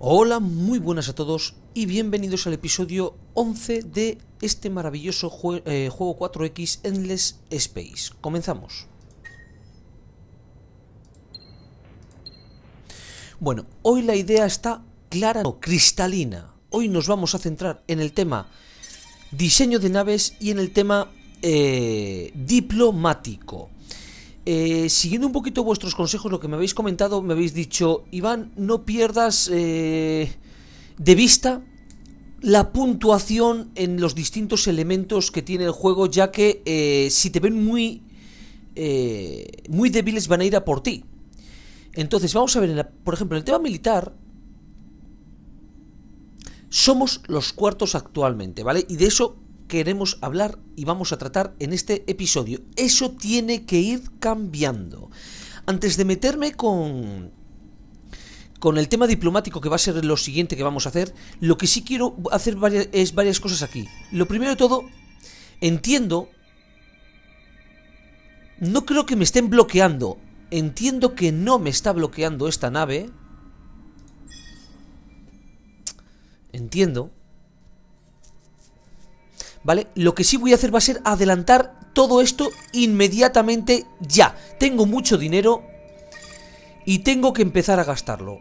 Hola, muy buenas a todos y bienvenidos al episodio 11 de este maravilloso eh, juego 4X Endless Space. Comenzamos. Bueno, hoy la idea está clara, no, cristalina. Hoy nos vamos a centrar en el tema diseño de naves y en el tema eh, diplomático. Eh, siguiendo un poquito vuestros consejos, lo que me habéis comentado, me habéis dicho, Iván, no pierdas eh, de vista la puntuación en los distintos elementos que tiene el juego, ya que eh, si te ven muy, muy débiles van a ir a por ti. Entonces, vamos a ver, por ejemplo, en el tema militar, somos los cuartos actualmente, ¿vale? Y de eso queremos hablar y vamos a tratar en este episodio. Eso tiene que ir cambiando. Antes de meterme con con el tema diplomático que va a ser lo siguiente que vamos a hacer, lo que sí quiero hacer es varias cosas aquí. Lo primero de todo, entiendo no creo que me estén bloqueando. Entiendo que no me está bloqueando esta nave. Entiendo. ¿vale? Lo que sí voy a hacer va a ser adelantar todo esto inmediatamente ya. Tengo mucho dinero y tengo que empezar a gastarlo.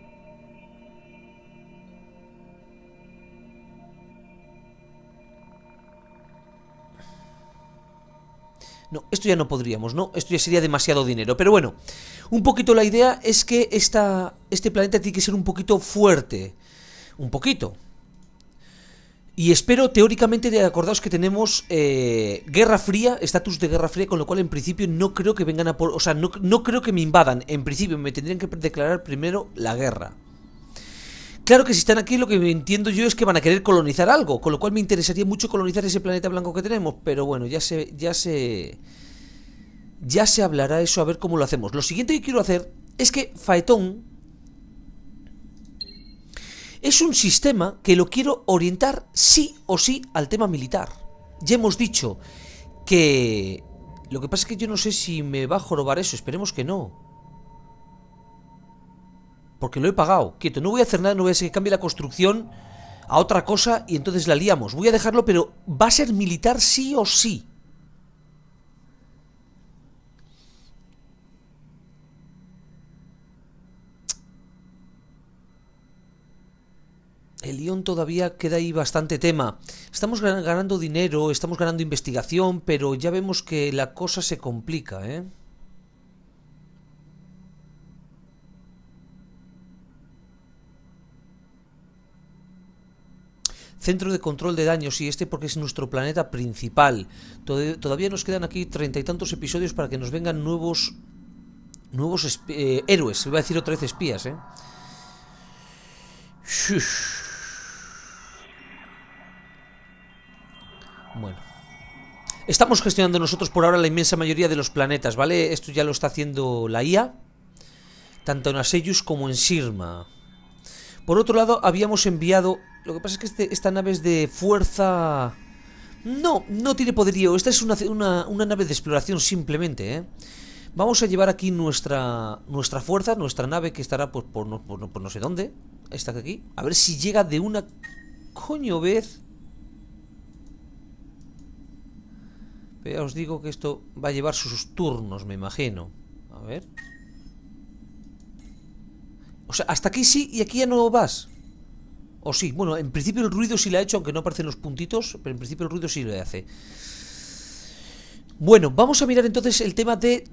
No, esto ya no podríamos, ¿no? Esto ya sería demasiado dinero. Pero bueno, un poquito la idea es que este planeta tiene que ser un poquito fuerte. Un poquito, y espero, teóricamente, de acordaos que tenemos eh, Guerra Fría, estatus de Guerra Fría, con lo cual en principio no creo que vengan a por... O sea, no, no creo que me invadan. En principio me tendrían que declarar primero la guerra. Claro que si están aquí lo que entiendo yo es que van a querer colonizar algo, con lo cual me interesaría mucho colonizar ese planeta blanco que tenemos, pero bueno, ya se ya se ya se hablará eso a ver cómo lo hacemos. Lo siguiente que quiero hacer es que Faetón es un sistema que lo quiero orientar sí o sí al tema militar. Ya hemos dicho que... Lo que pasa es que yo no sé si me va a jorobar eso, esperemos que no. Porque lo he pagado. Quieto, no voy a hacer nada, no voy a hacer que cambie la construcción a otra cosa y entonces la liamos. Voy a dejarlo, pero va a ser militar sí o sí. el Ion todavía queda ahí bastante tema. Estamos ganando dinero, estamos ganando investigación, pero ya vemos que la cosa se complica, ¿eh? Centro de control de daños, y este porque es nuestro planeta principal. Todavía nos quedan aquí treinta y tantos episodios para que nos vengan nuevos. nuevos eh, héroes. Voy a decir otra vez espías, ¿eh? Shush. Bueno. Estamos gestionando nosotros por ahora la inmensa mayoría de los planetas, ¿vale? Esto ya lo está haciendo la IA, tanto en Asellus como en Sirma. Por otro lado, habíamos enviado... Lo que pasa es que este, esta nave es de fuerza... No, no tiene poderío. Esta es una, una, nave de exploración simplemente, ¿eh? Vamos a llevar aquí nuestra, nuestra fuerza, nuestra nave que estará por, no, sé dónde. Esta aquí. A ver si llega de una coño vez Ya os digo que esto va a llevar sus turnos, me imagino. A ver. O sea, hasta aquí sí y aquí ya no vas. O sí, bueno, en principio el ruido sí lo ha hecho, aunque no aparecen los puntitos, pero en principio el ruido sí lo hace. Bueno, vamos a mirar entonces el tema de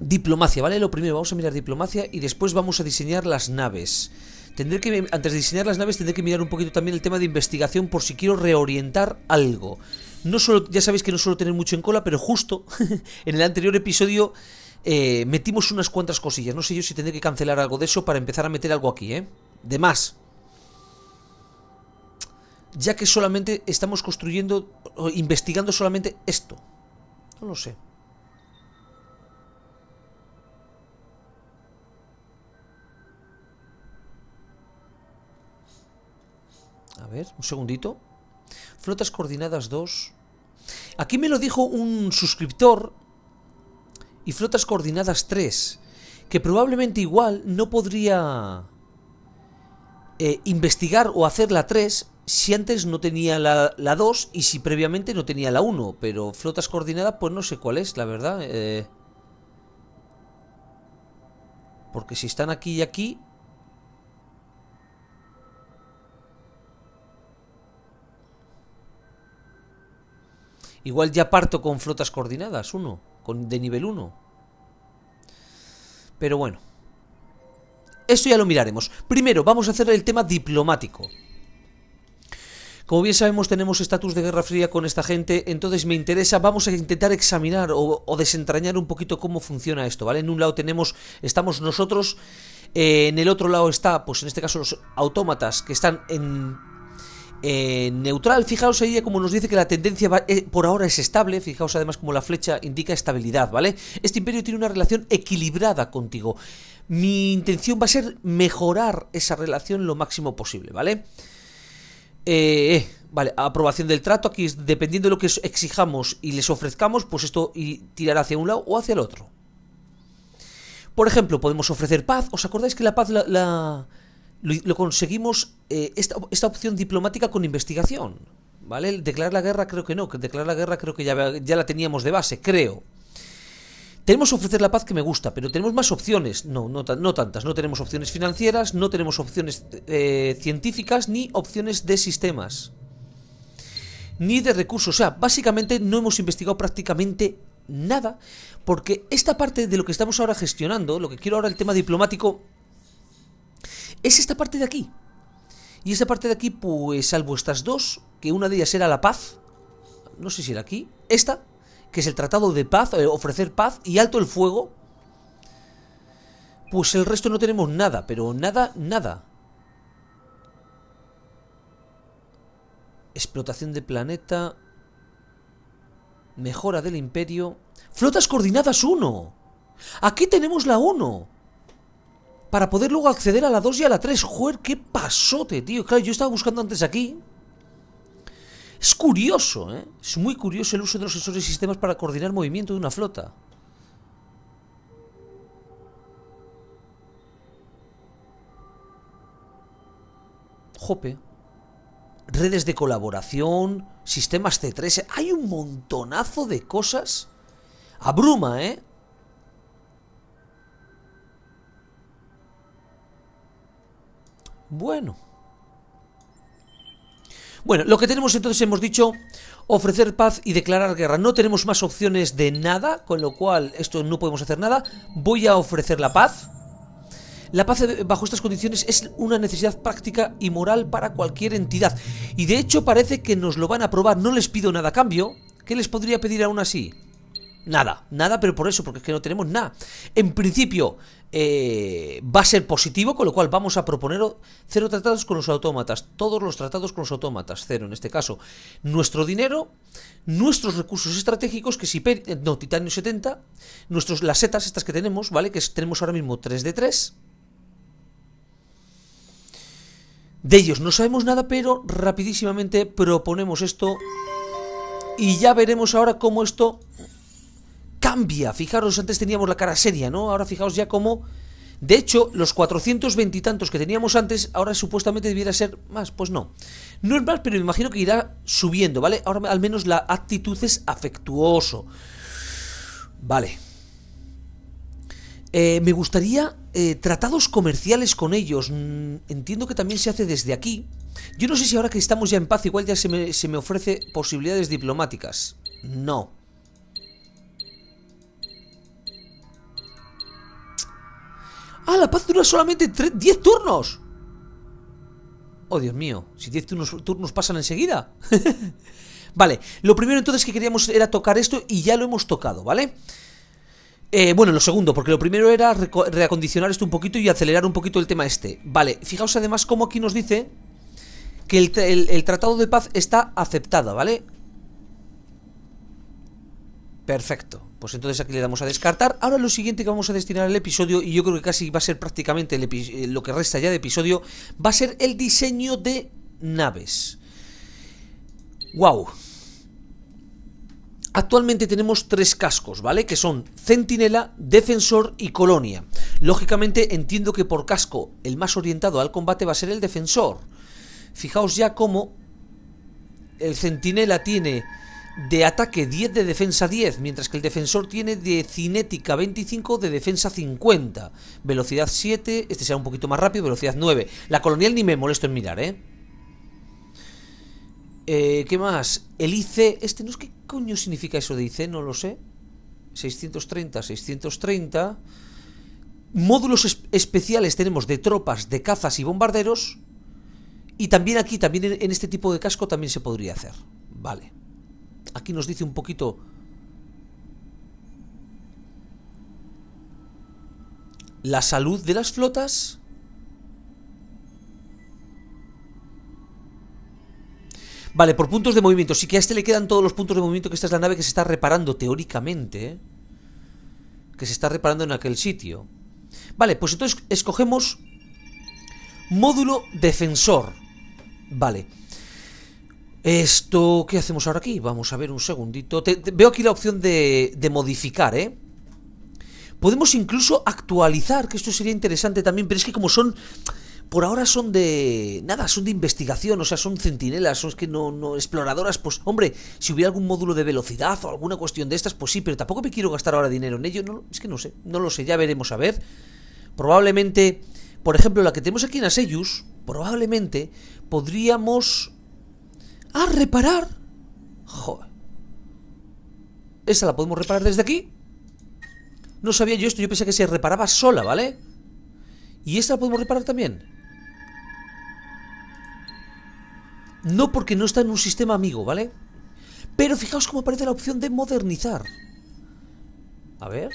diplomacia, ¿vale? Lo primero, vamos a mirar diplomacia y después vamos a diseñar las naves. Tendré que, antes de diseñar las naves, tendré que mirar un poquito también el tema de investigación por si quiero reorientar algo. No solo, ya sabéis que no suelo tener mucho en cola, pero justo en el anterior episodio eh, metimos unas cuantas cosillas. No sé yo si tendré que cancelar algo de eso para empezar a meter algo aquí, ¿eh? De más. Ya que solamente estamos construyendo, o investigando solamente esto. No lo sé. ver, un segundito. Flotas coordinadas 2. Aquí me lo dijo un suscriptor. Y flotas coordinadas 3. Que probablemente igual no podría eh, investigar o hacer la 3 si antes no tenía la, 2 y si previamente no tenía la 1. Pero flotas coordinadas pues no sé cuál es, la verdad. Eh. porque si están aquí y aquí, Igual ya parto con flotas coordinadas, uno, con, de nivel 1. Pero bueno. Esto ya lo miraremos. Primero, vamos a hacer el tema diplomático. Como bien sabemos, tenemos estatus de Guerra Fría con esta gente, entonces me interesa, vamos a intentar examinar o, desentrañar un poquito cómo funciona esto, ¿vale? En un lado tenemos, estamos nosotros, eh, en el otro lado está, pues en este caso los autómatas, que están en eh, neutral. Fijaos ahí como nos dice que la tendencia eh, por ahora es estable. Fijaos además como la flecha indica estabilidad, ¿vale? Este imperio tiene una relación equilibrada contigo. Mi intención va a ser mejorar esa relación lo máximo posible, ¿vale? Eh, eh vale, aprobación del trato. Aquí dependiendo de lo que exijamos y les ofrezcamos, pues esto tirará hacia un lado o hacia el otro. Por ejemplo, podemos ofrecer paz. ¿Os acordáis que la paz la lo, conseguimos eh, esta, opción diplomática con investigación. ¿Vale? El declarar la guerra creo que no, que declarar la guerra creo que ya, ya la teníamos de base, creo. Tenemos ofrecer la paz que me gusta, pero tenemos más opciones. No, no, no tantas. No tenemos opciones financieras, no tenemos opciones eh, científicas, ni opciones de sistemas. Ni de recursos. O sea, básicamente no hemos investigado prácticamente nada, porque esta parte de lo que estamos ahora gestionando, lo que quiero ahora el tema diplomático, es esta parte de aquí. Y esta parte de aquí, pues salvo estas dos, que una de ellas era la paz, no sé si era aquí, esta, que es el tratado de paz, eh, ofrecer paz y alto el fuego, pues el resto no tenemos nada, pero nada, nada. Explotación de planeta. Mejora del imperio. Flotas coordinadas 1. Aquí tenemos la 1 para poder luego acceder a la 2 y a la 3. Joder, qué pasote, tío. Claro, yo estaba buscando antes aquí. Es curioso, ¿eh? Es muy curioso el uso de los sensores y sistemas para coordinar movimiento de una flota. Jope. Redes de colaboración, sistemas C3... Hay un montonazo de cosas. Abruma, ¿eh? Bueno. Bueno, lo que tenemos entonces hemos dicho ofrecer paz y declarar guerra. No tenemos más opciones de nada, con lo cual esto no podemos hacer nada. Voy a ofrecer la paz. La paz eh, bajo estas condiciones es una necesidad práctica y moral para cualquier entidad. Y de hecho parece que nos lo van a aprobar. No les pido nada a cambio. ¿Qué les podría pedir aún así? Nada, nada, pero por eso, porque es que no tenemos nada. En principio, eh, va a ser positivo, con lo cual vamos a proponer cero tratados con los autómatas, todos los tratados con los autómatas, cero en este caso. Nuestro dinero, nuestros recursos estratégicos, que si... No, titanio 70, nuestros, las setas estas que tenemos, ¿vale? Que tenemos ahora mismo 3 de 3. De ellos no sabemos nada, pero rapidísimamente proponemos esto y ya veremos ahora cómo esto cambia. Fijaros, antes teníamos la cara seria, ¿no? Ahora fijaos ya cómo... De hecho, los 420 y tantos que teníamos antes, ahora supuestamente debiera ser más. Pues no. No es más, pero me imagino que irá subiendo, ¿vale? Ahora al menos la actitud es afectuoso. Vale. Eh, me gustaría eh, tratados comerciales con ellos. Mm, entiendo que también se hace desde aquí. Yo no sé si ahora que estamos ya en paz, igual ya se me, se me ofrece posibilidades diplomáticas. No. ¡Ah, la paz dura solamente 10 turnos! Oh, Dios mío, si 10 turnos, pasan enseguida. vale, lo primero entonces que queríamos era tocar esto y ya lo hemos tocado, ¿vale? Eh, bueno, lo segundo, porque lo primero era reacondicionar esto un poquito y acelerar un poquito el tema este. Vale, fijaos además cómo aquí nos dice que el, tratado de paz está aceptado, ¿vale? Perfecto. Pues entonces aquí le damos a descartar. Ahora lo siguiente que vamos a destinar al episodio, y yo creo que casi va a ser prácticamente eh, lo que resta ya de episodio, va a ser el diseño de naves. ¡Wow! Actualmente tenemos tres cascos, ¿vale? Que son Centinela, Defensor y Colonia. Lógicamente entiendo que por casco el más orientado al combate va a ser el Defensor. Fijaos ya cómo el Centinela tiene de ataque 10 de defensa 10, mientras que el defensor tiene de cinética 25 de defensa 50, velocidad 7, este será un poquito más rápido, velocidad 9. La colonial ni me molesto en mirar, ¿eh? eh qué más? El IC, este no es qué coño significa eso de IC, no lo sé. 630, 630. Módulos especiales tenemos de tropas, de cazas y bombarderos. Y también aquí, también en este tipo de casco también se podría hacer. Vale. Aquí nos dice un poquito la salud de las flotas. Vale, por puntos de movimiento. Sí que a este le quedan todos los puntos de movimiento que esta es la nave que se está reparando, teóricamente. ¿eh? Que se está reparando en aquel sitio. Vale, pues entonces escogemos módulo defensor. Vale. Esto, ¿qué hacemos ahora aquí? Vamos a ver un segundito. veo aquí la opción de, modificar, ¿eh? Podemos incluso actualizar, que esto sería interesante también, pero es que como son... Por ahora son de... Nada, son de investigación, o sea, son centinelas, son es que no, Exploradoras, pues hombre, si hubiera algún módulo de velocidad o alguna cuestión de estas, pues sí, pero tampoco me quiero gastar ahora dinero en ello, es que no sé, no lo sé, ya veremos a ver. Probablemente, por ejemplo, la que tenemos aquí en Asellus probablemente podríamos ¿A reparar? Joder. Esa la podemos reparar desde aquí. No sabía yo esto, yo pensé que se reparaba sola, ¿vale? Y esta la podemos reparar también. No porque no está en un sistema amigo, ¿vale? Pero fijaos cómo aparece la opción de modernizar. A ver...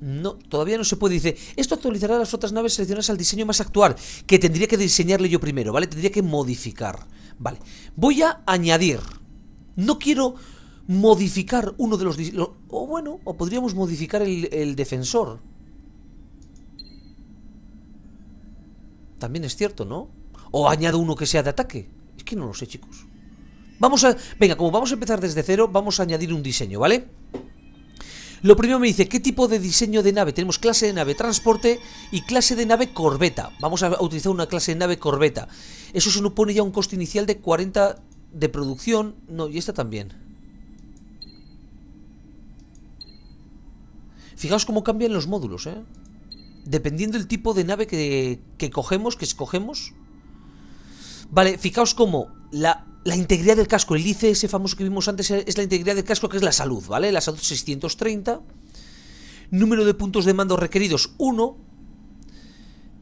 no, todavía no se puede. Dice, esto actualizará las otras naves seleccionadas al diseño más actual, que tendría que diseñarle yo primero, ¿vale? Tendría que modificar. Vale, voy a añadir. No quiero modificar uno de los... diseños. o bueno, o podríamos modificar el, defensor. También es cierto, ¿no? O añado uno que sea de ataque. Es que no lo sé, chicos. Vamos a... Venga, como vamos a empezar desde cero, vamos a añadir un diseño, ¿vale? vale lo primero me dice, ¿qué tipo de diseño de nave? Tenemos clase de nave transporte y clase de nave corbeta. Vamos a utilizar una clase de nave corbeta. Eso se nos pone ya un coste inicial de 40 de producción. No, y esta también. Fijaos cómo cambian los módulos, ¿eh? Dependiendo del tipo de nave que, que cogemos, que escogemos. Vale, fijaos cómo la la integridad del casco, el e, ese famoso que vimos antes es la integridad del casco, que es la salud, ¿vale? La salud 630. Número de puntos de mando requeridos 1.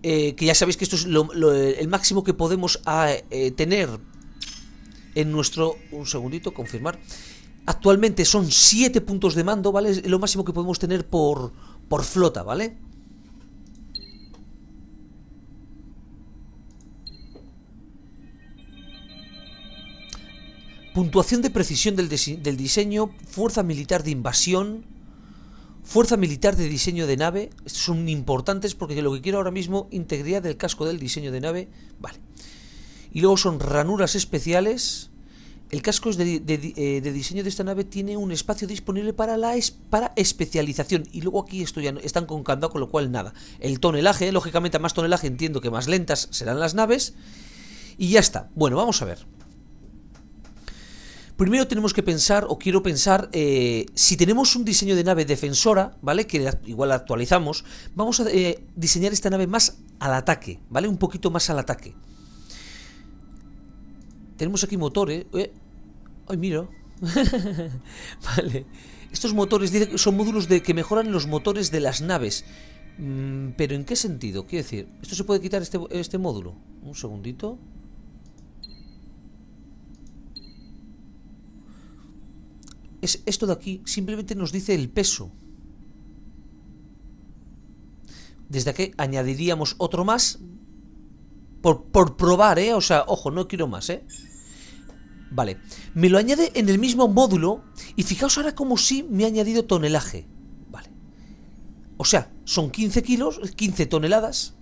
Eh, que ya sabéis que esto es el máximo que podemos ah, eh, tener en nuestro... Un segundito, confirmar. Actualmente son 7 puntos de mando, ¿vale? Es lo máximo que podemos tener por, por flota, ¿vale? puntuación de precisión del, diseño, fuerza militar de invasión, fuerza militar de diseño de nave, estos son importantes porque lo que quiero ahora mismo, integridad del casco del diseño de nave, vale. Y luego son ranuras especiales. El casco eh, de, diseño de esta nave tiene un espacio disponible para la es, para especialización. Y luego aquí están con candado, con lo cual nada. El tonelaje, lógicamente, a más tonelaje entiendo que más lentas serán las naves. Y ya está. Bueno, vamos a ver. Primero tenemos que pensar, o quiero pensar, eh, si tenemos un diseño de nave defensora, ¿vale? Que igual actualizamos, vamos a eh, diseñar esta nave más al ataque, ¿vale? Un poquito más al ataque. Tenemos aquí motores. Eh. ¡Ay, miro, vale. Estos motores son módulos de que mejoran los motores de las naves. Mm, ¿Pero en qué sentido? Quiero decir, ¿esto se puede quitar este, este módulo? Un segundito. esto de aquí simplemente nos dice el peso. Desde aquí añadiríamos otro más por, probar, ¿eh? O sea, ojo, no quiero más, ¿eh? Vale, me lo añade en el mismo módulo y fijaos ahora como si me ha añadido tonelaje. Vale. O sea, son 15 kilos, 15 toneladas.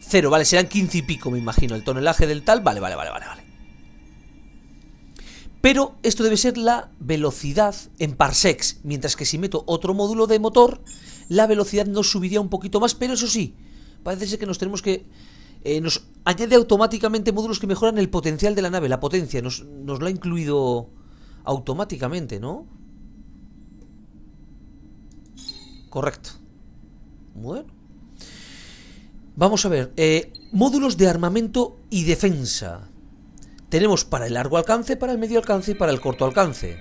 Cero, vale, serán 15 y pico, me imagino. El tonelaje del tal, vale, vale, vale, vale. vale. Pero esto debe ser la velocidad en parsecs, mientras que si meto otro módulo de motor, la velocidad nos subiría un poquito más, pero eso sí, parece ser que nos tenemos que... Eh, nos añade automáticamente módulos que mejoran el potencial de la nave, la potencia, nos, nos lo ha incluido automáticamente, ¿no? Correcto. Bueno. Vamos a ver, eh, módulos de armamento y defensa. Tenemos para el largo alcance, para el medio alcance y para el corto alcance.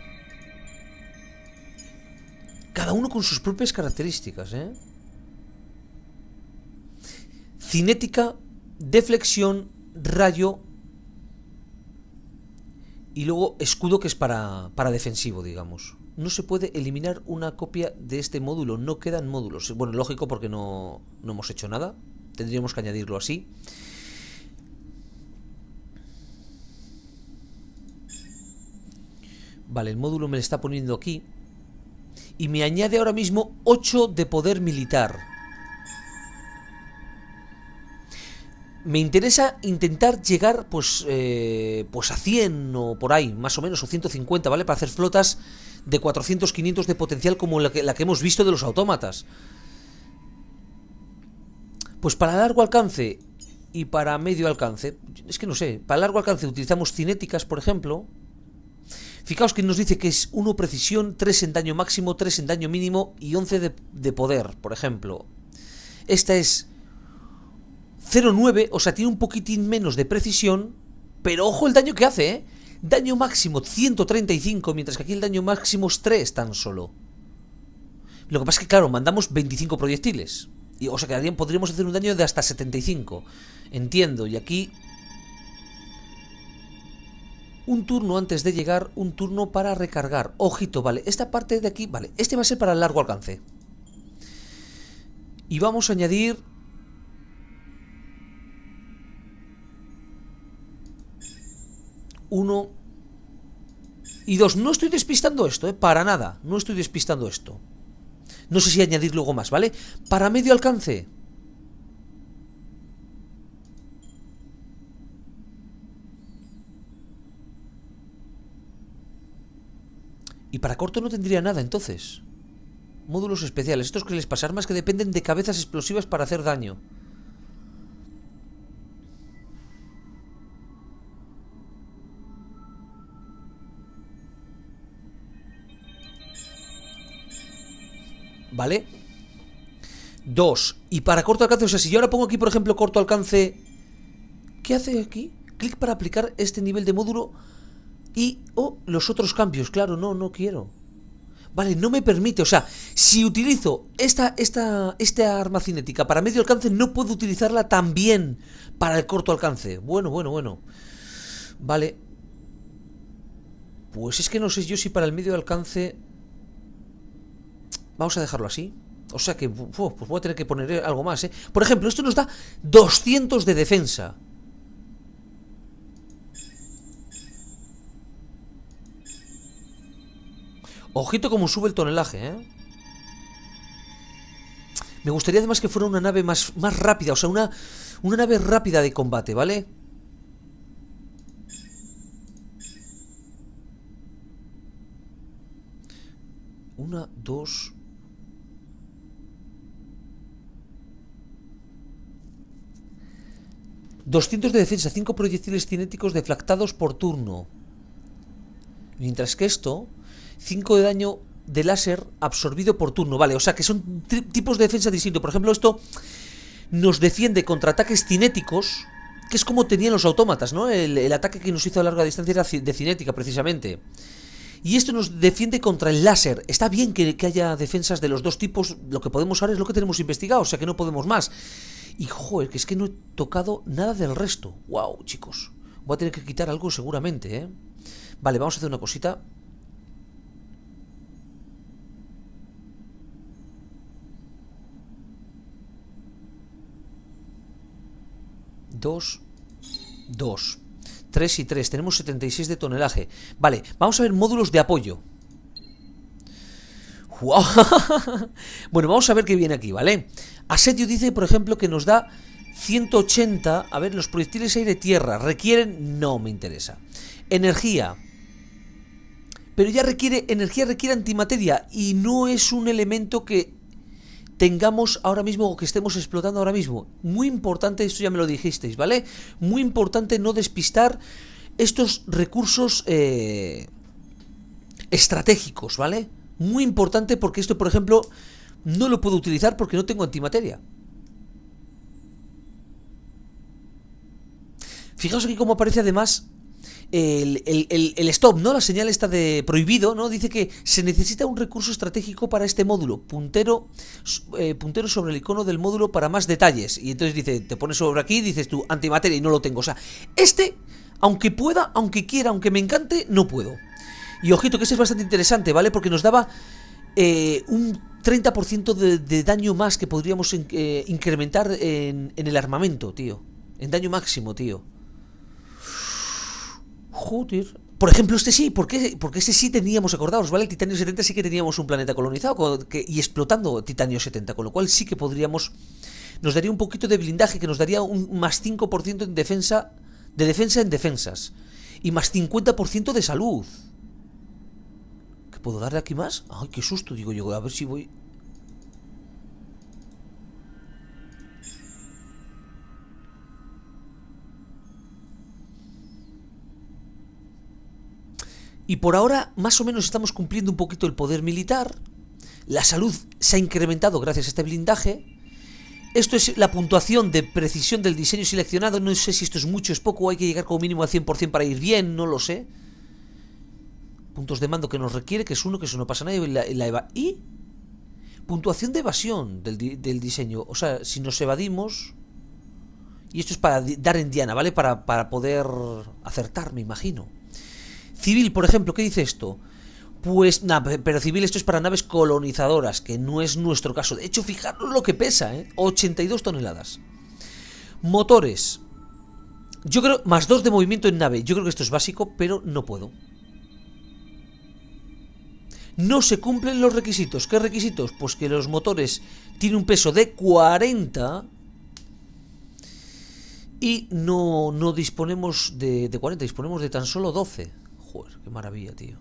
Cada uno con sus propias características, ¿eh? Cinética, deflexión, rayo y luego escudo que es para, para defensivo, digamos. No se puede eliminar una copia de este módulo, no quedan módulos. Bueno, lógico porque no, no hemos hecho nada, tendríamos que añadirlo así. Vale, el módulo me lo está poniendo aquí. Y me añade ahora mismo 8 de poder militar. Me interesa intentar llegar pues, eh, pues a 100 o por ahí, más o menos, o 150, ¿vale? Para hacer flotas de 400, 500 de potencial como la que, la que hemos visto de los autómatas. Pues para largo alcance y para medio alcance, es que no sé, para largo alcance utilizamos cinéticas, por ejemplo, Fijaos que nos dice que es 1 precisión, 3 en daño máximo, 3 en daño mínimo y 11 de, poder, por ejemplo. Esta es 0,9, o sea, tiene un poquitín menos de precisión, pero ojo el daño que hace, ¿eh? Daño máximo 135, mientras que aquí el daño máximo es 3 tan solo. Lo que pasa es que, claro, mandamos 25 proyectiles. Y, o sea, que podríamos hacer un daño de hasta 75. Entiendo, y aquí un turno antes de llegar, un turno para recargar. Ojito, vale, esta parte de aquí, vale, este va a ser para el largo alcance. Y vamos a añadir... Uno y dos. No estoy despistando esto, ¿eh? Para nada. No estoy despistando esto. No sé si añadir luego más, ¿vale? Para medio alcance. Y para corto no tendría nada entonces. Módulos especiales. Estos que les pasa armas que dependen de cabezas explosivas para hacer daño. ¿Vale? Dos. Y para corto alcance, o sea, si yo ahora pongo aquí, por ejemplo, corto alcance... ¿Qué hace aquí? Clic para aplicar este nivel de módulo y, oh, los otros cambios, claro, no, no quiero. Vale, no me permite, o sea, si utilizo esta, esta, esta arma cinética para medio alcance, no puedo utilizarla también para el corto alcance. Bueno, bueno, bueno. Vale. Pues es que no sé yo si para el medio alcance... Vamos a dejarlo así. O sea que, pues voy a tener que poner algo más, ¿eh? Por ejemplo, esto nos da 200 de defensa. Ojito como sube el tonelaje, ¿eh? Me gustaría además que fuera una nave más, más rápida, o sea, una, una nave rápida de combate, ¿vale? Una, dos... ...200 de defensa, 5 proyectiles cinéticos deflactados por turno. Mientras que esto... 5 de daño de láser absorbido por turno, vale, o sea que son tipos de defensa distintos. Por ejemplo, esto nos defiende contra ataques cinéticos, que es como tenían los autómatas, ¿no? El, ataque que nos hizo a larga distancia era de cinética, precisamente. Y esto nos defiende contra el láser. Está bien que, que haya defensas de los dos tipos, lo que podemos hacer es lo que tenemos investigado, o sea que no podemos más. Y joder, que es que no he tocado nada del resto. Wow, chicos. Voy a tener que quitar algo seguramente, ¿eh? Vale, vamos a hacer una cosita. 2, 2. 3 y 3. Tenemos 76 de tonelaje. Vale, vamos a ver módulos de apoyo. ¡Wow! bueno, vamos a ver qué viene aquí, ¿vale? Asedio dice, por ejemplo, que nos da 180. A ver, los proyectiles aire-tierra requieren... No me interesa. Energía. Pero ya requiere... Energía requiere antimateria y no es un elemento que tengamos ahora mismo o que estemos explotando ahora mismo. Muy importante, esto ya me lo dijisteis, ¿vale? Muy importante no despistar estos recursos eh, estratégicos, ¿vale? Muy importante porque esto, por ejemplo, no lo puedo utilizar porque no tengo antimateria. Fijaos aquí cómo aparece además el, stop, ¿no? La señal está de prohibido, ¿no? Dice que se necesita un recurso estratégico para este módulo. Puntero, eh, puntero sobre el icono del módulo para más detalles. Y entonces dice, te pones sobre aquí, dices tú, antimateria y no lo tengo. O sea, este, aunque pueda, aunque quiera, aunque me encante, no puedo. Y ojito, que eso este es bastante interesante, ¿vale? Porque nos daba eh, un 30% de, de, daño más que podríamos eh, incrementar en el armamento, tío. En daño máximo, tío. Joder. Por ejemplo, este sí, porque, porque este sí teníamos acordados, ¿vale? El titanio 70 sí que teníamos un planeta colonizado y explotando titanio 70, con lo cual sí que podríamos. Nos daría un poquito de blindaje, que nos daría un más 5% en defensa, de defensa en defensas. Y más 50% de salud. ¿Qué puedo darle aquí más? Ay, qué susto, digo yo, a ver si voy. Y por ahora más o menos estamos cumpliendo un poquito el poder militar. La salud se ha incrementado gracias a este blindaje. Esto es la puntuación de precisión del diseño seleccionado. No sé si esto es mucho, es poco. Hay que llegar como mínimo al 100% para ir bien, no lo sé. Puntos de mando que nos requiere, que es uno, que eso no pasa nada. Y, la, y puntuación de evasión del, diseño. O sea, si nos evadimos... Y esto es para dar en diana, ¿vale? para poder acertar, me imagino. Civil, por ejemplo, ¿qué dice esto? Pues nada, pero civil esto es para naves colonizadoras, que no es nuestro caso. De hecho, fijaros lo que pesa, ¿eh? 82 toneladas. Motores. Yo creo, más dos de movimiento en nave. Yo creo que esto es básico, pero no puedo. No se cumplen los requisitos. ¿Qué requisitos? Pues que los motores tienen un peso de 40 y no, disponemos de, de 40, disponemos de tan solo 12 qué maravilla, tío.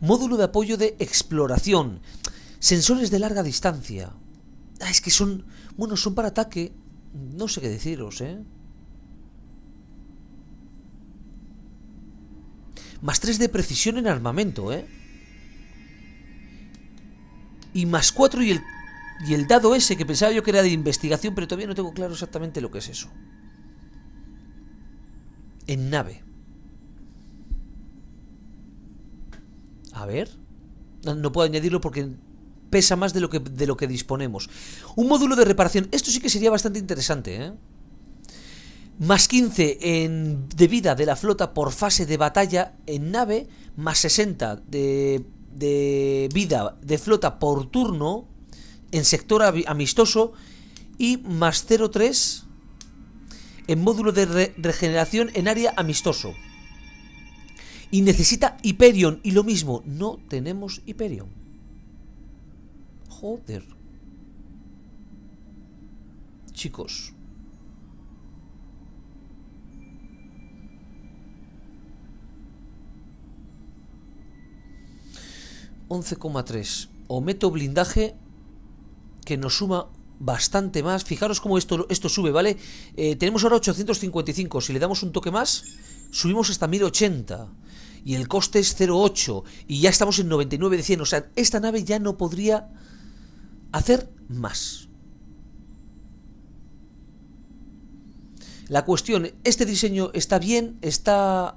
Módulo de apoyo de exploración. Sensores de larga distancia. Ah, es que son... Bueno, son para ataque. No sé qué deciros, ¿eh? Más 3 de precisión en armamento, ¿eh? Y más 4 y el, y el dado ese que pensaba yo que era de investigación, pero todavía no tengo claro exactamente lo que es eso. En nave. A ver. No, puedo añadirlo porque pesa más de lo, que, de lo que disponemos. Un módulo de reparación. Esto sí que sería bastante interesante, ¿eh? Más 15 en, de vida de la flota por fase de batalla en nave. Más 60 de, vida de flota por turno en sector amistoso. Y más 0,3 en módulo de regeneración en área amistoso y necesita Hyperion. Y lo mismo, no tenemos Hyperion. Joder. Chicos. ...11,3... O meto blindaje... ...que nos suma bastante más... ...fijaros cómo esto, esto sube, ¿vale? Eh, tenemos ahora 855... ...si le damos un toque más... ...subimos hasta 1080 y el coste es 0,8 y ya estamos en 99 de 100. O sea, esta nave ya no podría hacer más. La cuestión, este diseño está bien, está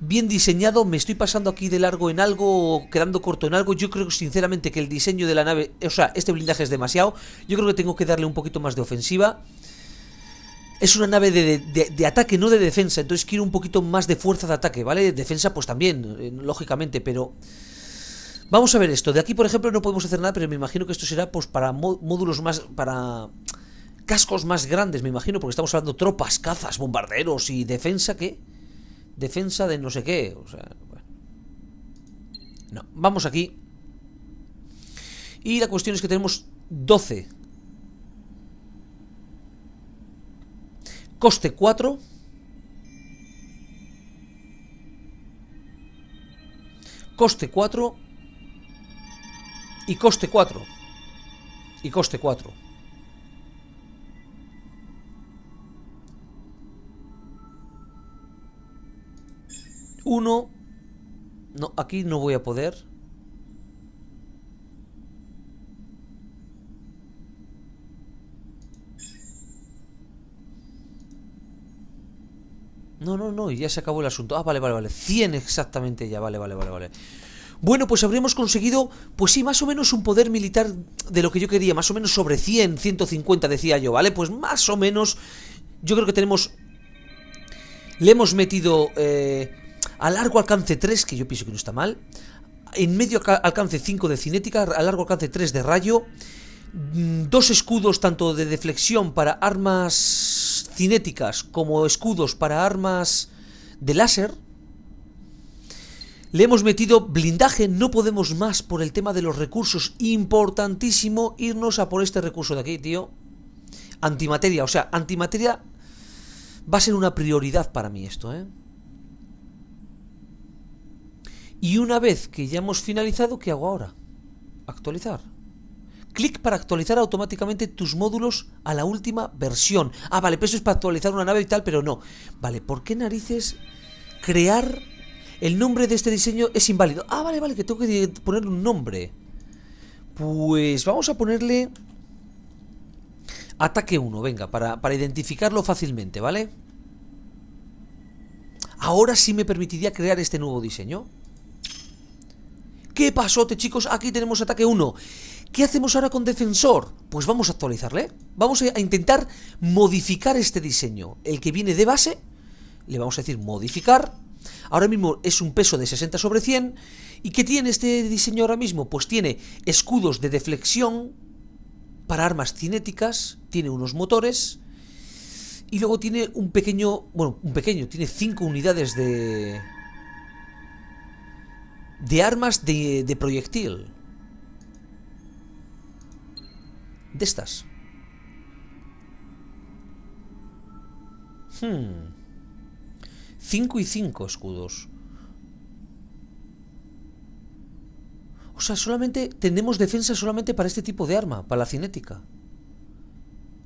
bien diseñado, me estoy pasando aquí de largo en algo, O quedando corto en algo. Yo creo sinceramente que el diseño de la nave, o sea, este blindaje es demasiado. Yo creo que tengo que darle un poquito más de ofensiva es una nave de, ataque, no de defensa. Entonces quiero un poquito más de fuerza de ataque, ¿vale? Defensa, pues también, eh, lógicamente, pero. Vamos a ver esto. De aquí, por ejemplo, no podemos hacer nada, pero me imagino que esto será pues para módulos más. para. cascos más grandes, me imagino, porque estamos hablando tropas, cazas, bombarderos y defensa ¿qué? Defensa de no sé qué. O sea. No. Vamos aquí. Y la cuestión es que tenemos 12 coste 4. Coste 4. Y coste 4. Y coste 4. 1 No, aquí no voy a poder. No, no, no, y ya se acabó el asunto. Ah, vale, vale, vale. 100 exactamente ya, vale, vale, vale, vale. Bueno, pues habríamos conseguido, pues sí, más o menos un poder militar de lo que yo quería, más o menos sobre 100, 150 decía yo, ¿vale? Pues más o menos, yo creo que tenemos... Le hemos metido eh, a largo alcance 3, que yo pienso que no está mal, en medio alcance 5 de cinética, a largo alcance 3 de rayo, mm, dos escudos tanto de deflexión para armas cinéticas como escudos para armas de láser. Le hemos metido blindaje, no podemos más por el tema de los recursos. Importantísimo irnos a por este recurso de aquí, tío. Antimateria, o sea, antimateria va a ser una prioridad para mí esto, ¿eh? Y una vez que ya hemos finalizado, ¿qué hago ahora? Actualizar clic para actualizar automáticamente tus módulos a la última versión. Ah, vale, pero eso es para actualizar una nave y tal, pero no. Vale, ¿por qué narices crear el nombre de este diseño es inválido? Ah, vale, vale, que tengo que poner un nombre. Pues vamos a ponerle ataque 1, venga, para, para identificarlo fácilmente, ¿vale? Ahora sí me permitiría crear este nuevo diseño. ¿Qué pasote, chicos? Aquí tenemos ataque 1. ¿Qué hacemos ahora con Defensor? Pues vamos a actualizarle. Vamos a intentar modificar este diseño. El que viene de base, le vamos a decir modificar. Ahora mismo es un peso de 60 sobre 100. ¿Y qué tiene este diseño ahora mismo? Pues tiene escudos de deflexión para armas cinéticas, tiene unos motores y luego tiene un pequeño, bueno, un pequeño, tiene 5 unidades de de armas de, de proyectil. de estas. Hmm. 5 y 5 escudos. O sea, solamente tenemos defensa solamente para este tipo de arma, para la cinética.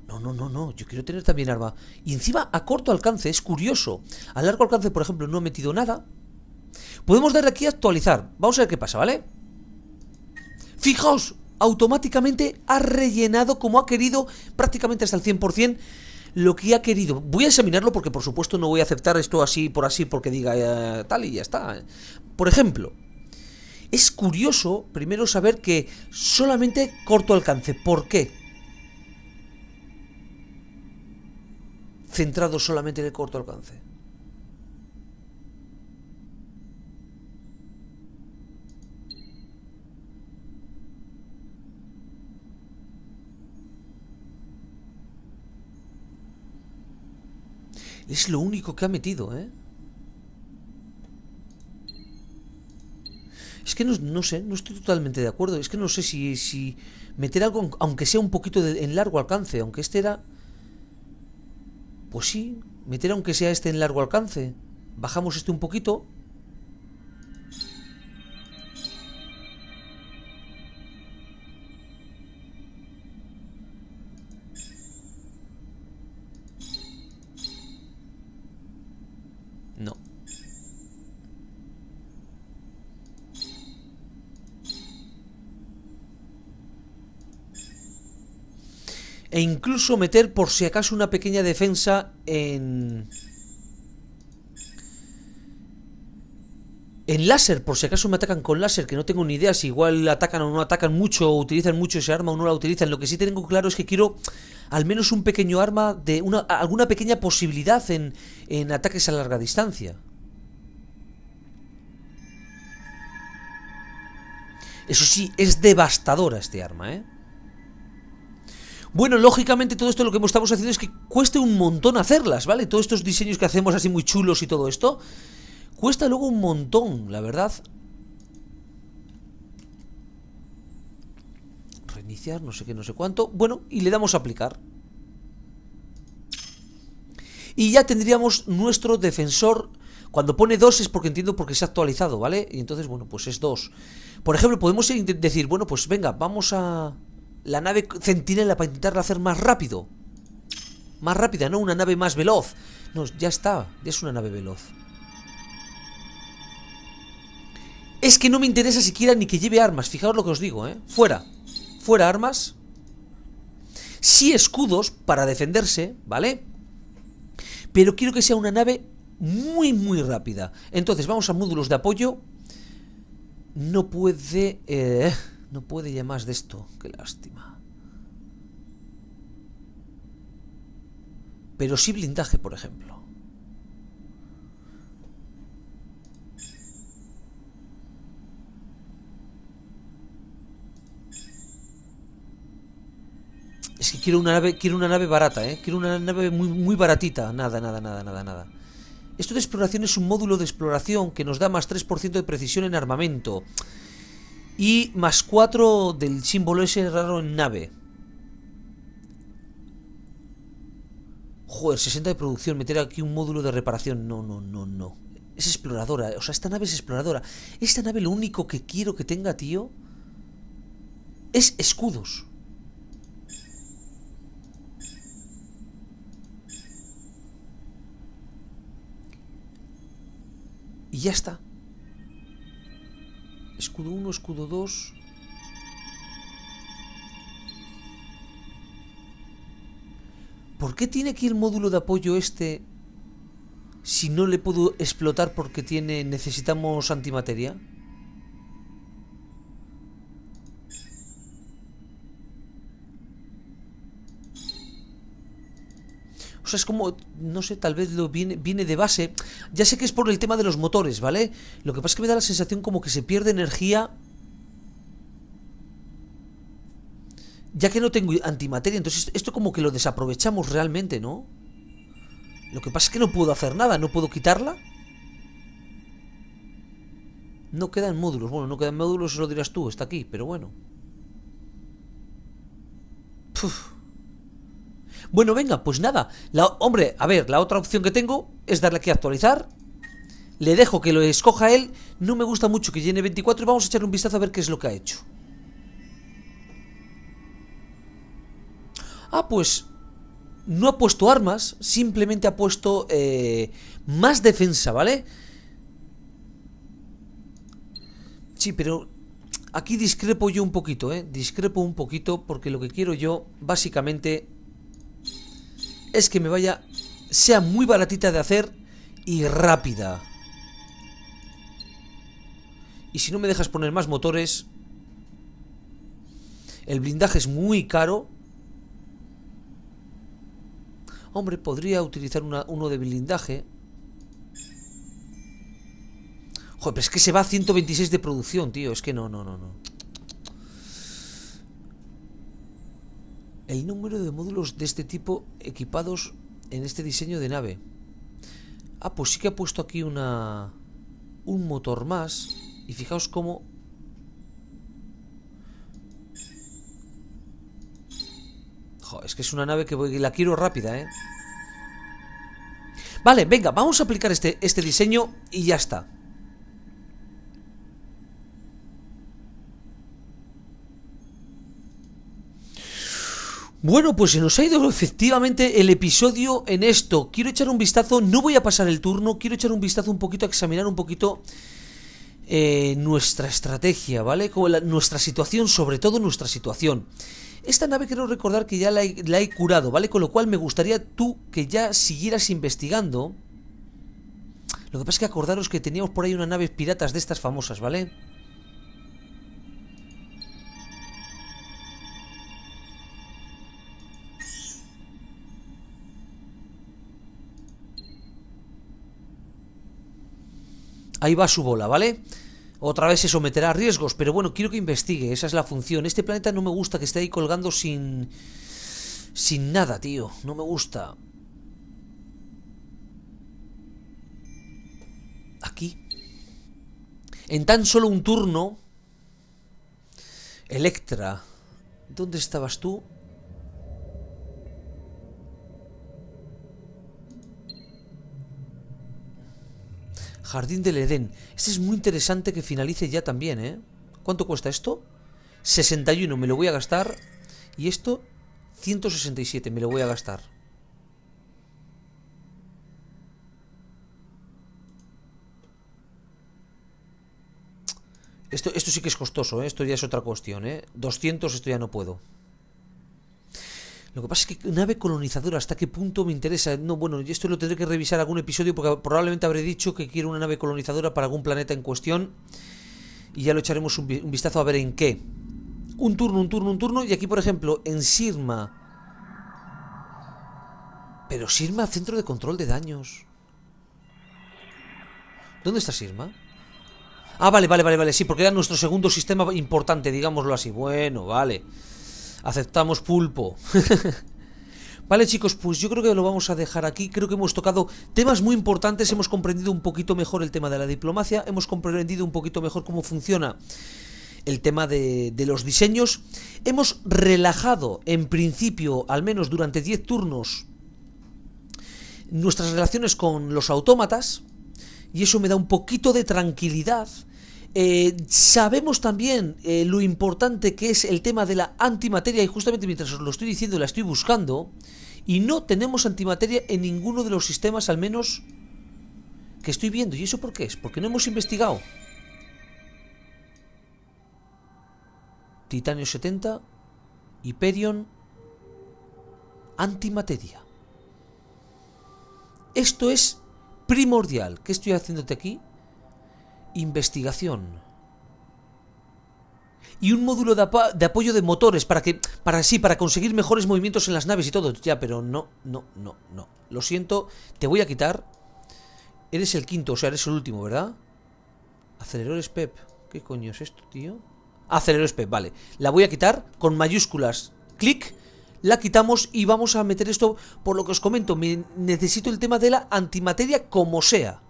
No, no, no, no, yo quiero tener también arma. Y encima a corto alcance, es curioso. A largo alcance, por ejemplo, no he metido nada. Podemos darle aquí a actualizar. Vamos a ver qué pasa, ¿vale? Fijaos, automáticamente ha rellenado como ha querido prácticamente hasta el 100% lo que ha querido. Voy a examinarlo porque por supuesto no voy a aceptar esto así por así porque diga eh, tal y ya está. Por ejemplo, es curioso primero saber que solamente corto alcance. ¿Por qué? Centrado solamente en el corto alcance. Es lo único que ha metido, ¿eh? Es que no, sé, no estoy totalmente de acuerdo. Es que no sé si, si meter algo, aunque sea un poquito en largo alcance, aunque este era... Pues sí, meter aunque sea este en largo alcance. Bajamos este un poquito E incluso meter por si acaso una pequeña defensa en... En láser, por si acaso me atacan con láser, que no tengo ni idea si igual atacan o no atacan mucho, o utilizan mucho ese arma o no la utilizan. Lo que sí tengo claro es que quiero al menos un pequeño arma de una, alguna pequeña posibilidad en, en ataques a larga distancia. Eso sí, es devastadora este arma, ¿eh? Bueno, lógicamente todo esto lo que estamos haciendo es que cueste un montón hacerlas, ¿vale? Todos estos diseños que hacemos así muy chulos y todo esto, cuesta luego un montón, la verdad. Reiniciar, no sé qué, no sé cuánto. Bueno, y le damos a aplicar. Y ya tendríamos nuestro defensor cuando pone dos es porque entiendo porque se ha actualizado, ¿vale? Y entonces, bueno, pues es dos. Por ejemplo, podemos decir, bueno, pues venga, vamos a la nave centinela para intentarla hacer más rápido. Más rápida, no una nave más veloz. No, ya está, ya es una nave veloz. Es que no me interesa siquiera ni que lleve armas, fijaos lo que os digo, ¿eh? Fuera, fuera armas. Sí escudos para defenderse, ¿vale? Pero quiero que sea una nave muy, muy rápida. Entonces, vamos a módulos de apoyo. No puede... Eh, no puede ya más de esto. Qué lástima. Pero sí blindaje, por ejemplo. Es que quiero una nave, quiero una nave barata, ¿eh? Quiero una nave muy, muy baratita. Nada, nada, nada, nada, nada. Esto de exploración es un módulo de exploración que nos da más 3% de precisión en armamento y más 4 del símbolo ese raro en nave. Joder, 60 de producción, meter aquí un módulo de reparación. No, no, no, no. Es exploradora, o sea, esta nave es exploradora. Esta nave lo único que quiero que tenga, tío, es escudos. Y ya está. Escudo 1, escudo 2. ¿Por qué tiene aquí el módulo de apoyo este si no le puedo explotar porque tiene necesitamos antimateria? O sea, es como, no sé, tal vez lo viene, viene de base. Ya sé que es por el tema de los motores, ¿vale? Lo que pasa es que me da la sensación como que se pierde energía ya que no tengo antimateria, entonces esto como que lo desaprovechamos realmente, ¿no? Lo que pasa es que no puedo hacer nada, no puedo quitarla. No quedan módulos, bueno, no quedan módulos, eso lo dirás tú, está aquí, pero bueno. Bueno, venga, pues nada. hombre, a ver, la otra opción que tengo es darle aquí a actualizar. Le dejo que lo escoja él. No me gusta mucho que llene 24 y vamos a echarle un vistazo a ver qué es lo que ha hecho. Ah, pues no ha puesto armas, simplemente ha puesto eh, más defensa, ¿vale? Sí, pero aquí discrepo yo un poquito, ¿eh? Discrepo un poquito porque lo que quiero yo básicamente es que me vaya, sea muy baratita de hacer y rápida. Y si no me dejas poner más motores, el blindaje es muy caro. Hombre, podría utilizar uno de blindaje. Joder, pero es que se va a 126 de producción, tío. Es que no, no, no, no. el número de módulos de este tipo equipados en este diseño de nave. Ah, pues sí que ha puesto aquí una un motor más y fijaos cómo es que es una nave que voy, la quiero rápida, ¿eh? Vale, venga, vamos a aplicar este, este diseño y ya está. Bueno, pues se nos ha ido efectivamente el episodio en esto. Quiero echar un vistazo, no voy a pasar el turno, quiero echar un vistazo un poquito, a examinar un poquito eh, nuestra estrategia, ¿vale? nuestra situación, sobre todo nuestra situación. Esta nave quiero recordar que ya la he, curado, ¿vale? Con lo cual me gustaría tú que ya siguieras investigando. Lo que pasa es que acordaros que teníamos por ahí unas naves piratas de estas famosas, ¿vale? vale Ahí va su bola, ¿vale? Otra vez se someterá a riesgos, pero bueno, quiero que investigue, esa es la función. Este planeta no me gusta que esté ahí colgando sin... Sin nada, tío, no me gusta. Aquí. En tan solo un turno... Electra, ¿dónde estabas tú? Jardín del Edén. Este es muy interesante que finalice ya también, ¿eh? ¿Cuánto cuesta esto? 61, me lo voy a gastar. Y esto, 167, me lo voy a gastar. Esto, esto sí que es costoso, ¿eh? esto ya es otra cuestión. ¿eh? 200, esto ya no puedo. Lo que pasa es que nave colonizadora, ¿hasta qué punto me interesa? No, bueno, esto lo tendré que revisar algún episodio porque probablemente habré dicho que quiero una nave colonizadora para algún planeta en cuestión. Y ya lo echaremos un, vistazo a ver en qué. Un turno, un turno, un turno. Y aquí, por ejemplo, en Sirma. Pero Sirma, centro de control de daños. ¿Dónde está Sirma? Ah, vale, vale, vale, vale. Sí, porque era nuestro segundo sistema importante, digámoslo así. Bueno, Vale. Aceptamos pulpo. Vale chicos, pues yo creo que lo vamos a dejar aquí, creo que hemos tocado temas muy importantes, hemos comprendido un poquito mejor el tema de la diplomacia, hemos comprendido un poquito mejor cómo funciona el tema de, los diseños, hemos relajado en principio, al menos durante 10 turnos, nuestras relaciones con los autómatas, y eso me da un poquito de tranquilidad, eh, sabemos también eh, lo importante que es el tema de la antimateria y justamente mientras os lo estoy diciendo la estoy buscando y no tenemos antimateria en ninguno de los sistemas al menos que estoy viendo. ¿Y eso por qué es? Porque no hemos investigado. Titanio 70, Hyperion, antimateria. Esto es primordial. ¿Qué estoy haciéndote aquí? investigación. Y un módulo de, apoyo de motores para que. Para sí, para conseguir mejores movimientos en las naves y todo. Ya, pero no, no, no, no. Lo siento, te voy a quitar. Eres el quinto, o sea, eres el último, ¿verdad? Aceleradores PEP. E ¿Qué coño es esto, tío? Ah, aceleradores PEP, e vale. La voy a quitar con mayúsculas. Clic la quitamos y vamos a meter esto por lo que os comento. necesito el tema de la antimateria como sea.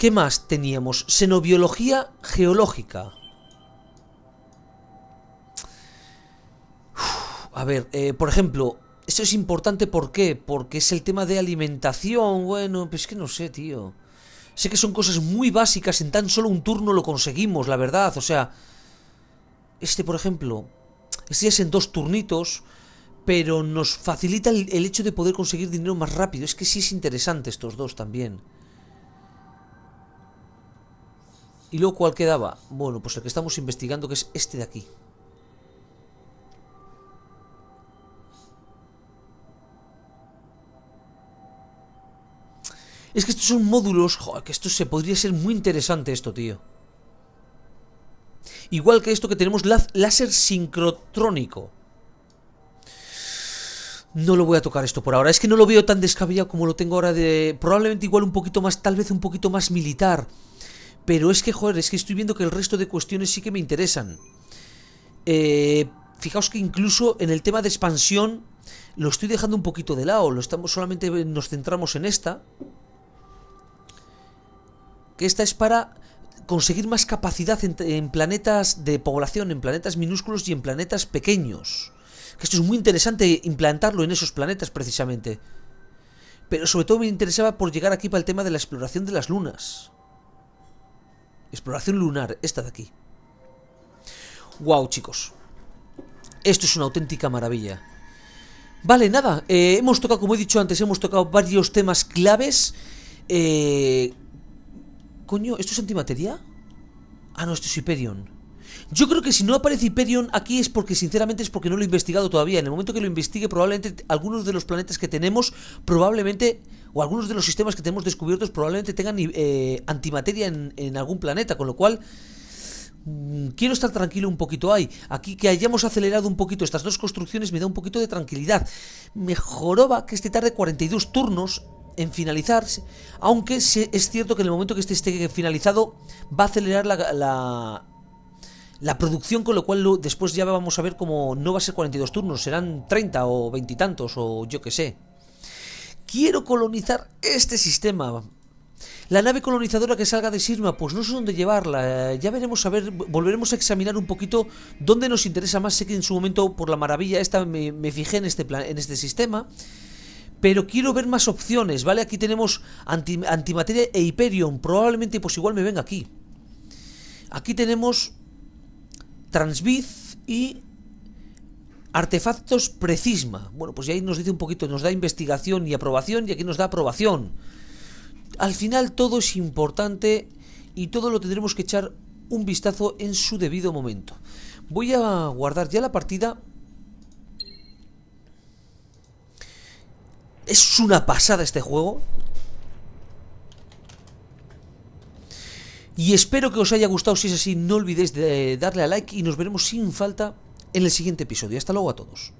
¿Qué más teníamos? Xenobiología geológica. a ver, eh, por ejemplo, esto es importante ¿por qué? Porque es el tema de alimentación. Bueno, pues que no sé, tío. Sé que son cosas muy básicas, en tan solo un turno lo conseguimos, la verdad. O sea, este por ejemplo, este es en dos turnitos, pero nos facilita el hecho de poder conseguir dinero más rápido. Es que sí es interesante estos dos también. ¿Y luego cuál quedaba? Bueno, pues el que estamos investigando que es este de aquí. Es que estos son módulos... Joder, que esto se podría ser muy interesante esto, tío. Igual que esto que tenemos láser sincrotrónico. No lo voy a tocar esto por ahora. Es que no lo veo tan descabellado como lo tengo ahora de... Probablemente igual un poquito más, tal vez un poquito más militar. Pero es que, joder, es que estoy viendo que el resto de cuestiones sí que me interesan. Eh, fijaos que incluso en el tema de expansión lo estoy dejando un poquito de lado. Lo estamos, solamente nos centramos en esta. Que esta es para conseguir más capacidad en, en planetas de población, en planetas minúsculos y en planetas pequeños. Que esto es muy interesante implantarlo en esos planetas precisamente. Pero sobre todo me interesaba por llegar aquí para el tema de la exploración de las lunas. Exploración lunar, esta de aquí. Wow, chicos. Esto es una auténtica maravilla. Vale, nada, eh, hemos tocado, como he dicho antes, hemos tocado varios temas claves. Eh... Coño, ¿esto es antimateria? Ah, no, esto es Hyperion. Yo creo que si no aparece Hyperion aquí es porque, sinceramente, es porque no lo he investigado todavía. En el momento que lo investigue, probablemente algunos de los planetas que tenemos, probablemente, o algunos de los sistemas que tenemos descubiertos, probablemente tengan eh, antimateria en, algún planeta, con lo cual mm, quiero estar tranquilo un poquito ahí. Aquí que hayamos acelerado un poquito estas dos construcciones me da un poquito de tranquilidad. Mejoroba que este tarde 42 turnos en finalizarse, aunque es cierto que en el momento que este esté finalizado va a acelerar la, la producción, con lo cual después ya vamos a ver cómo... no va a ser 42 turnos, serán 30 o 20 y tantos o yo que sé. Quiero colonizar este sistema. La nave colonizadora que salga de Sirma, pues no sé dónde llevarla. Ya veremos a ver, volveremos a examinar un poquito dónde nos interesa más. Sé que en su momento, por la maravilla esta, me, fijé en este, plan, en este sistema. Pero quiero ver más opciones, ¿vale? Aquí tenemos antimateria e Hyperion. Probablemente, pues igual me venga aquí. Aquí tenemos Transbiz y artefactos precisma. Bueno, pues ahí nos dice un poquito, nos da investigación y aprobación y aquí nos da aprobación. Al final todo es importante y todo lo tendremos que echar un vistazo en su debido momento. Voy a guardar ya la partida. Es una pasada este juego. Y espero que os haya gustado. Si es así, no olvidéis de darle a like y nos veremos sin falta en el siguiente episodio. Hasta luego a todos.